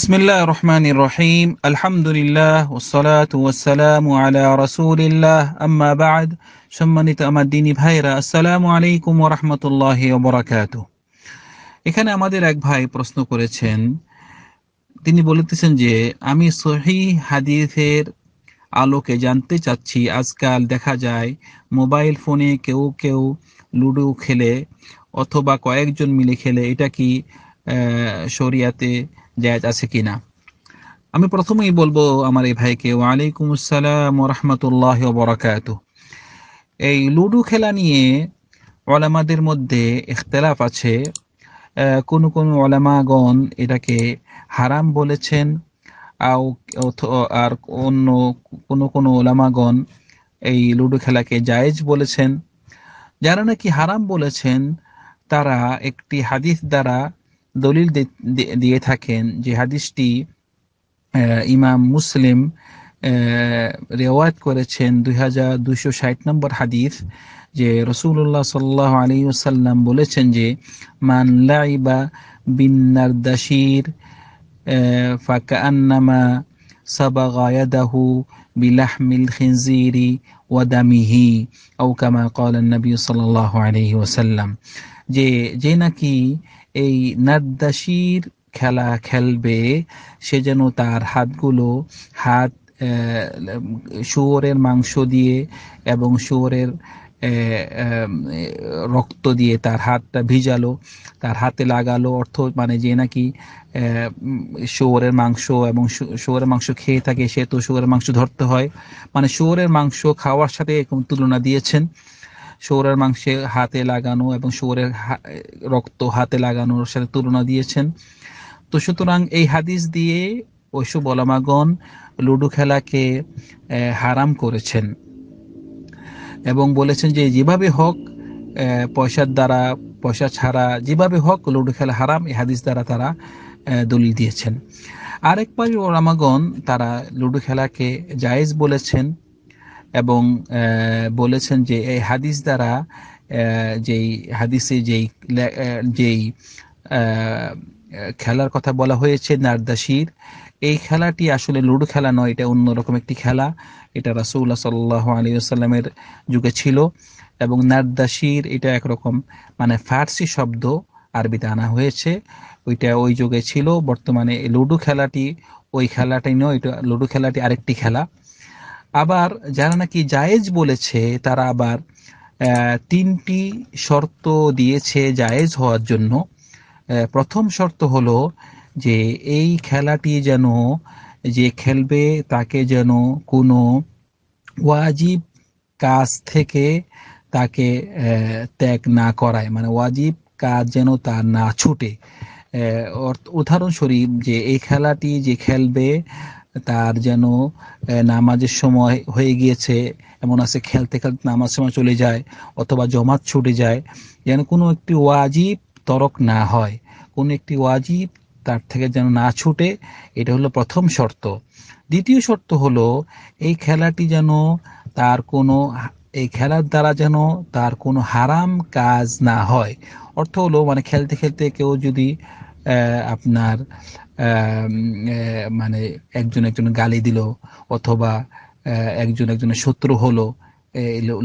বিসমিল্লাহ রহমান রহিম আলহামদুলিল্লাহ ওসলাত ওসালাম আলা রসুলিল্লাহ আম্মা সম্মানিত আমার দিনী ভাইরা আসসালামু আলাইকুম ওরহমতুল্লাহ ওবরাকাত এখানে আমাদের এক ভাই প্রশ্ন করেছেন তিনি বলতেছেন যে আমি সহি হাদিসের আলোকে জানতে চাচ্ছি আজকাল দেখা যায় মোবাইল ফোনে কেউ কেউ লুডো খেলে অথবা কয়েকজন মিলে খেলে এটা কি শরিয়াতে জায়জ আছে কিনা আমি প্রথমেই বলবো আমার এই ভাইকে ওয়ালাইকুম আসসালাম রহমতুল্লাহ বরাকাত এই লুডো খেলা নিয়ে ওলামাদের মধ্যে ইখতলাফ আছে কোনো কোনো ওলামাগণ এটাকে হারাম বলেছেন আর অন্য কোনো কোনো ওলামাগণ এই লুডো খেলাকে জায়েজ বলেছেন যারা নাকি হারাম বলেছেন তারা একটি হাদিস দ্বারা দলিল দিয়ে থাকেন যে হাদিসটি ইমাম মুসলিম রেওয়ায়ত করেছেন দুই হাজার দুইশো ষাট নম্বর হাদিস যে রসুল্লাহ সাল্লাহ আলী ওসাল্লাম বলেছেন যে মান লাইবা বিন্নার দাসির ফাকা আন্নামা সাবাগা ইয়াদাহু বিলাহমিল খিনজিরি ওয়াদামিহি ও কামা কল নবী সাল্লাহ আলহি ওসাল্লাম যে যে নাকি আহ এই নাদ্দাসির খেলা খেলবে সে যেন তার হাতগুলো হাত শুয়োরের মাংস দিয়ে এবং শুয়োরের রক্ত দিয়ে তার হাতটা ভিজালো তার হাতে লাগালো অর্থ মানে যে নাকি শুয়োরের মাংস এবং শুয়োরের মাংস খেয়ে থাকে সে তো শুয়োরের মাংস ধরতে হয় মানে শুয়োরের মাংস খাওয়ার সাথে এরকম তুলনা দিয়েছেন শুয়োরের মাংসে হাতে লাগানো এবং শুয়োরের রক্ত হাতে লাগানোর সাথে তুলনা দিয়েছেন তো সুতরাং এই হাদিস দিয়ে ওইসব বলামাগণ লুডো খেলাকে হারাম করেছেন এবং বলেছেন যে যেভাবে হোক পয়সার দ্বারা পয়সা ছাড়া যেভাবে হোক লুডো খেলা হারাম এই হাদিস দ্বারা তারা দলিল দিয়েছেন আরেক ওরামাগণ তারা লুডো খেলাকে জায়েজ বলেছেন এবং বলেছেন যে এই হাদিস দ্বারা যেই হাদিসে যেই যেই খেলার কথা বলা হয়েছে নারদাসির এই খেলাটি আসলে লুডো খেলা নয় এটা অন্যরকম একটি খেলা এটা রাসৌল্লা সাল্লাহ আলী আসাল্লামের যুগে ছিল এবং নারদাসির এটা একরকম মানে ফার্সি শব্দ আরবিতে আনা হয়েছে ওইটা ওই যুগে ছিল বর্তমানে লুডো খেলাটি ওই খেলাটাই নয় এটা লুডো খেলাটি আরেকটি খেলা আবার যারা নাকি জায়েজ বলেছে তারা আবার তিনটি শর্ত দিয়েছে জায়েজ হওয়ার জন্য প্রথম শর্ত হলো যে এই খেলাটি যেন যে খেলবে তাকে যেন কোনো ওয়াজিব কাজ থেকে তাকে ত্যাগ না করায় মানে ওয়াজিব কাজ যেন তার না ছুটে উদাহরণস্বরূপ যে এই খেলাটি যে খেলবে তার যেন নামাজের সময় হয়ে গিয়েছে এমন আছে খেলতে খেলতে নামাজ সময় চলে যায় অথবা জমাত ছুটে যায় যেন কোনো একটি ওয়াজিব তরক না হয় কোনো একটি ওয়াজিব তার থেকে যেন না ছুটে এটা হলো প্রথম শর্ত দ্বিতীয় শর্ত হলো এই খেলাটি যেন তার কোনো এই খেলার দ্বারা যেন তার কোনো হারাম কাজ না হয় অর্থ হলো মানে খেলতে খেলতে কেউ যদি আপনার মানে একজন একজন গালি দিল অথবা একজন একজনের শত্রু হলো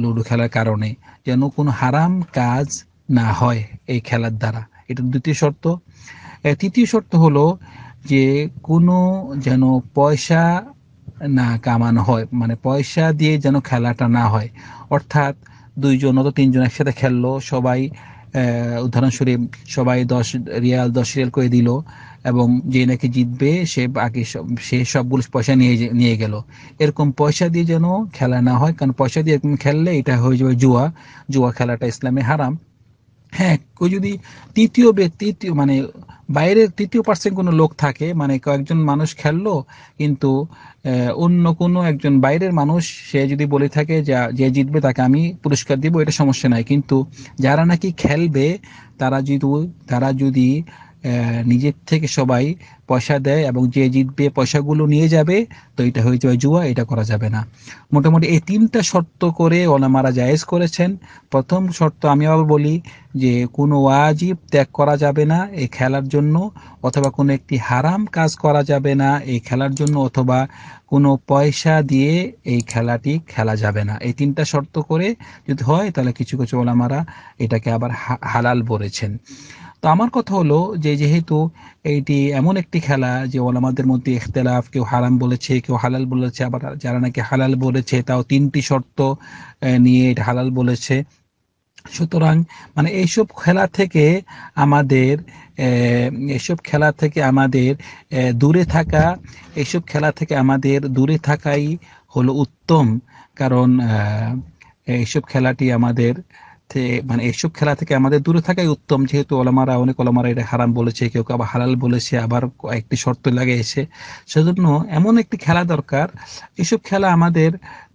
লুডো খেলার কারণে যেন কোনো হারাম কাজ না হয় এই খেলার দ্বারা এটা দ্বিতীয় শর্ত তৃতীয় শর্ত হলো যে কোনো যেন পয়সা না কামানো হয় মানে পয়সা দিয়ে যেন খেলাটা না হয় অর্থাৎ দুইজন অত তিনজন একসাথে খেললো সবাই উদাহরণস্বরূপ সবাই দশ রিয়াল দশ রিয়াল করে দিল এবং যে নাকি জিতবে সে বাকি সে সবগুলো পয়সা নিয়ে নিয়ে গেল এরকম পয়সা দিয়ে যেন খেলা না হয় কারণ পয়সা দিয়ে খেললে এটা হয়ে যাবে জুয়া জুয়া খেলাটা ইসলামে হারাম হ্যাঁ কেউ যদি তৃতীয় ব্যক্তি মানে বাইরের তৃতীয় পার্সেন্ট কোনো লোক থাকে মানে কয়েকজন মানুষ খেললো কিন্তু অন্য কোনো একজন বাইরের মানুষ সে যদি বলে থাকে যা যে জিতবে তাকে আমি পুরস্কার দিব এটা সমস্যা নাই কিন্তু যারা নাকি খেলবে তারা যদি তারা যদি নিজের থেকে সবাই পয়সা দেয় এবং যে জিতবে পয়সাগুলো নিয়ে যাবে তো এটা হয়ে যাবে জুয়া এটা করা যাবে না মোটামুটি এই তিনটা শর্ত করে ওলামারা জায়েজ করেছেন প্রথম শর্ত আমি আবার বলি যে কোনো ওয়াজিব ত্যাগ করা যাবে না এই খেলার জন্য অথবা কোনো একটি হারাম কাজ করা যাবে না এই খেলার জন্য অথবা কোনো পয়সা দিয়ে এই খেলাটি খেলা যাবে না এই তিনটা শর্ত করে যদি হয় তাহলে কিছু কিছু ওলামারা এটাকে আবার হালাল বলেছেন তো আমার কথা হলো যে যেহেতু এইটি এমন একটি খেলা যে ওলামাদের মধ্যে ইখতলাফ কেউ হারাম বলেছে কেউ হালাল বলেছে আবার যারা নাকি হালাল বলেছে তাও তিনটি শর্ত নিয়ে এটা হালাল বলেছে সুতরাং মানে এইসব খেলা থেকে আমাদের এইসব খেলা থেকে আমাদের দূরে থাকা এইসব খেলা থেকে আমাদের দূরে থাকাই হলো উত্তম কারণ এইসব খেলাটি আমাদের মানে এইসব খেলা থেকে আমাদের দূরে থাকাই উত্তম যেহেতু ওলামারা অনেক ওলামারা এটা হারাম বলেছে কেউ আবার হালাল বলেছে আবার একটি শর্ত এসে সেজন্য এমন একটি খেলা দরকার এসব খেলা আমাদের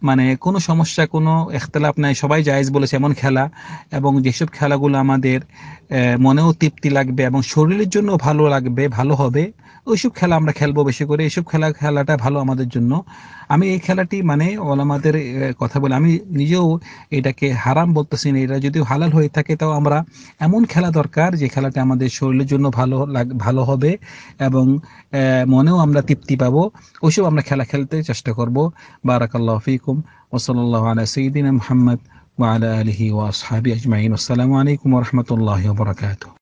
মানে কোনো সমস্যা কোনো এখতলাপ নাই সবাই জায়জ বলেছে এমন খেলা এবং যেসব খেলাগুলো আমাদের মনেও তৃপ্তি লাগবে এবং শরীরের জন্য ভালো লাগবে ভালো হবে ওইসব খেলা আমরা খেলবো বেশি করে এইসব খেলা খেলাটা ভালো আমাদের জন্য আমি এই খেলাটি মানে ওলামাদের কথা বলে আমি নিজেও এটাকে হারাম বলতেছি না এটা যদিও হালাল হয়ে থাকে তাও আমরা এমন খেলা দরকার যে খেলাটা আমাদের শরীরের জন্য ভালো ভালো হবে এবং মনেও আমরা তৃপ্তি পাবো ওইসব আমরা খেলা খেলতে চেষ্টা করবো বারাকাল্লাহ হাফিক وإياكم وصلى الله على سيدنا محمد وعلى آله وأصحابه أجمعين والسلام عليكم ورحمة الله وبركاته